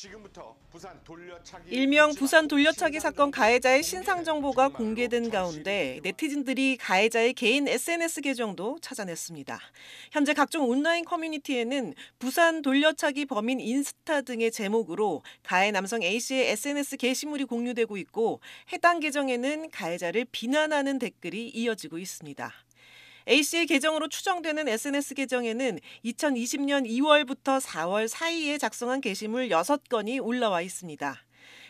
지금부터 부산 돌려차기 일명 부산 돌려차기 사건 가해자의 신상 정보가 공개된 가운데 네티즌들이 가해자의 개인 SNS 계정도 찾아냈습니다. 현재 각종 온라인 커뮤니티에는 부산 돌려차기 범인 인스타 등의 제목으로 가해 남성 A 씨의 SNS 게시물이 공유되고 있고 해당 계정에는 가해자를 비난하는 댓글이 이어지고 있습니다. A씨의 계정으로 추정되는 SNS 계정에는 2020년 2월부터 4월 사이에 작성한 게시물 6건이 올라와 있습니다.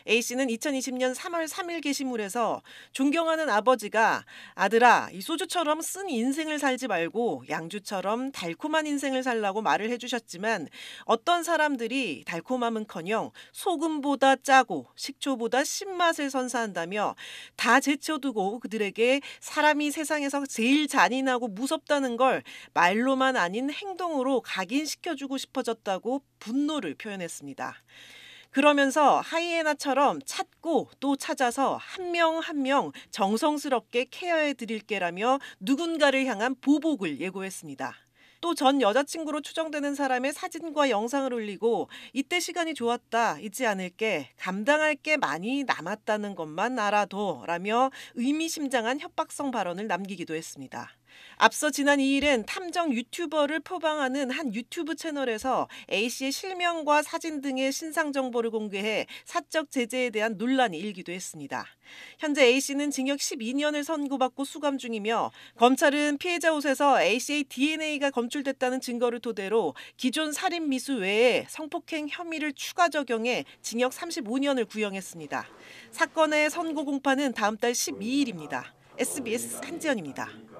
A 씨는 2020년 3월 3일 게시물에서 존경하는 아버지가 아들아 이 소주처럼 쓴 인생을 살지 말고 양주처럼 달콤한 인생을 살라고 말을 해주셨지만 어떤 사람들이 달콤함은커녕 소금보다 짜고 식초보다 신맛을 선사한다며 다 제쳐두고 그들에게 사람이 세상에서 제일 잔인하고 무섭다는 걸 말로만 아닌 행동으로 각인시켜주고 싶어졌다고 분노를 표현했습니다. 그러면서 하이에나처럼 찾고 또 찾아서 한 명 한 명 정성스럽게 케어해 드릴게라며 누군가를 향한 보복을 예고했습니다. 또 전 여자친구로 추정되는 사람의 사진과 영상을 올리고 이때 시간이 좋았다 잊지 않을게 감당할 게 많이 남았다는 것만 알아둬 라며 의미심장한 협박성 발언을 남기기도 했습니다. 앞서 지난 2일엔 탐정 유튜버를 포방하는 한 유튜브 채널에서 A씨의 실명과 사진 등의 신상 정보를 공개해 사적 제재에 대한 논란이 일기도 했습니다. 현재 A씨는 징역 12년을 선고받고 수감 중이며 검찰은 피해자 옷에서 A씨의 DNA가 검출됐다는 증거를 토대로 기존 살인 미수 외에 성폭행 혐의를 추가 적용해 징역 35년을 구형했습니다. 사건의 선고 공판은 다음 달 12일입니다. SBS 한지연입니다.